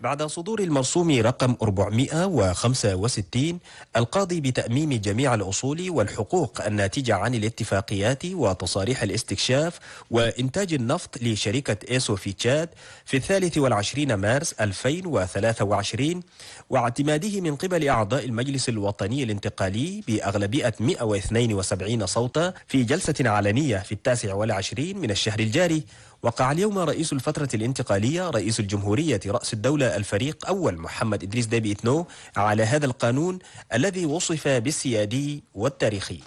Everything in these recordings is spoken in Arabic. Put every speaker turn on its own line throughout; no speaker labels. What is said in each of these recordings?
بعد صدور المرسوم رقم 465 القاضي بتأميم جميع الأصول والحقوق الناتجة عن الاتفاقيات وتصاريح الاستكشاف وإنتاج النفط لشركة إيسو في تشاد في الثالث والعشرين مارس 2023 واعتماده من قبل أعضاء المجلس الوطني الانتقالي بأغلبية 172 صوتا في جلسة علنية في التاسع والعشرين من الشهر الجاري وقع اليوم رئيس الفترة الانتقالية رئيس الجمهورية رأس الدولة الفريق أول محمد إدريس دابي إتنو على هذا القانون الذي وصف بالسيادي والتاريخي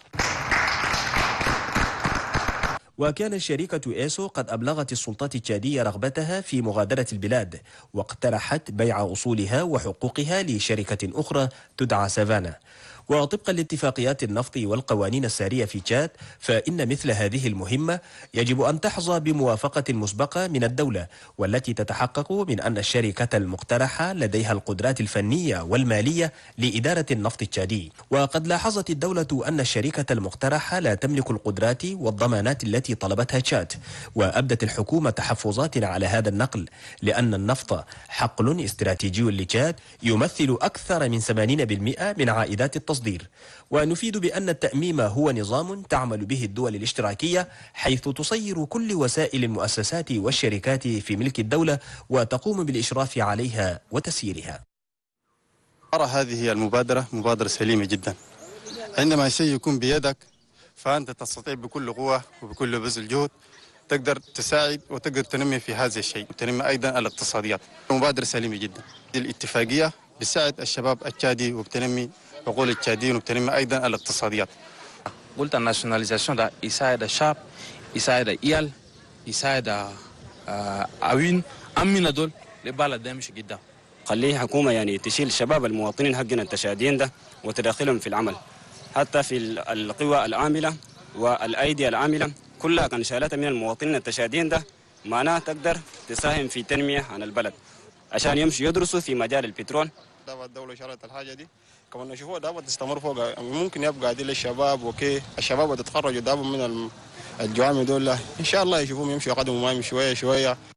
وكان شركة إيسو قد أبلغت السلطات التشادية رغبتها في مغادرة البلاد واقترحت بيع أصولها وحقوقها لشركة أخرى تدعى سافانا وطبقا لاتفاقيات النفط والقوانين السارية في تشاد فإن مثل هذه المهمة يجب أن تحظى بموافقة مسبقة من الدولة والتي تتحقق من أن الشركة المقترحة لديها القدرات الفنية والمالية لإدارة النفط التشادي وقد لاحظت الدولة أن الشركة المقترحة لا تملك القدرات والضمانات التي طلبتها تشاد وأبدت الحكومة تحفظات على هذا النقل لأن النفط حقل استراتيجي لتشاد يمثل أكثر من 80% من عائدات التصدير التصدير ونفيد بأن التأميم هو نظام تعمل به الدول الاشتراكية حيث تصير كل وسائل المؤسسات والشركات في ملك الدولة وتقوم بالإشراف عليها وتسييرها
أرى هذه المبادرة مبادرة سليمة جدا عندما شيء يكون بيدك فأنت تستطيع بكل قوة وبكل بذل جهد تقدر تساعد وتقدر تنمي في هذا الشيء وتنمي أيضا الاقتصاديات مبادرة سليمة جدا الاتفاقية بتساعد الشباب التشادي وبتنمي عقول التشاديين وبتنمي أيضا الاقتصاديات قلت الناشوناليزاسيون ده يساعد الشعب يساعد
إيال يساعد آه، أوين أمين دول لبلد ده مش قدام خليه حكومة يعني تشيل شباب المواطنين حقنا التشاديين ده وتداخلهم في العمل حتى في القوى العاملة والأيدي العاملة كلها كان شالتها من المواطنين التشاديين ده معناها تقدر تساهم في تنمية عن البلد عشان يمشوا يدرسوا في مجال البترول
دابا الدوله شرعت الحاجه دي كمان نشوفوها دابا تستمر فوق ممكن يبقى دي للشباب وكي الشباب تتخرجوا دابا من الجوامع دول ان شاء الله يشوفوهم يمشوا قدموا وما شويه شويه